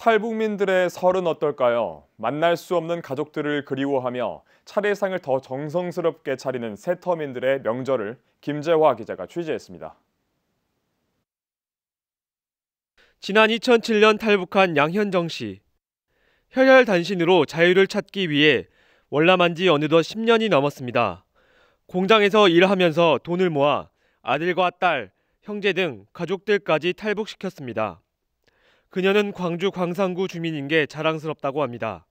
탈북민들의 설은 어떨까요? 만날 수 없는 가족들을 그리워하며 차례상을 더 정성스럽게 차리는 새터민들의 명절을 김재화 기자가 취재했습니다. 지난 2007년 탈북한 양현정 씨. 혈혈 단신으로 자유를 찾기 위해 월남한 지 어느덧 10년이 넘었습니다. 공장에서 일하면서 돈을 모아 아들과 딸, 형제 등 가족들까지 탈북시켰습니다. 그녀는 광주 광산구 주민인 게 자랑스럽다고 합니다.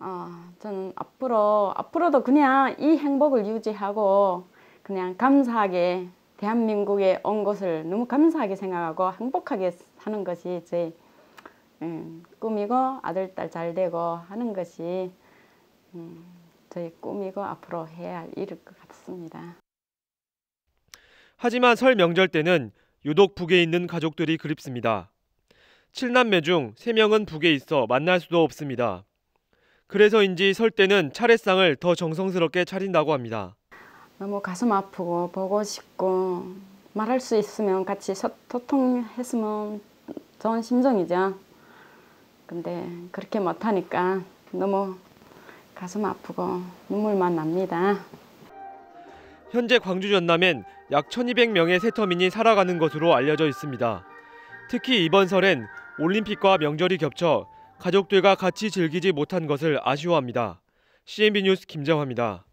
아, 저는 앞으로 앞으로도 그냥 이 행복을 유지하고 그냥 감사하게 대한민국에 온 것을 너무 감사하게 생각하고 행복하게 사는 것이 제 음, 꿈이고 아들 딸잘 되고 하는 것이 음, 저희 꿈이고 앞으로 해야 할 일일 것 같습니다. 하지만 설 명절 때는 유독 북에 있는 가족들이 그립습니다. 7남매 중 3명은 북에 있어 만날 수도 없습니다. 그래서인지 설 때는 차례상을 더 정성스럽게 차린다고 합니다. 너무 가슴 아프고 보고 싶고 말할 수 있으면 같이 소통했으면 좋은 심정이죠. 근데 그렇게 못하니까 너무 가슴 아프고 눈물만 납니다. 현재 광주 전남엔 약 1200명의 새터민이 살아가는 것으로 알려져 있습니다. 특히 이번 설엔 올림픽과 명절이 겹쳐 가족들과 같이 즐기지 못한 것을 아쉬워합니다. CNB 뉴스 김정화입니다.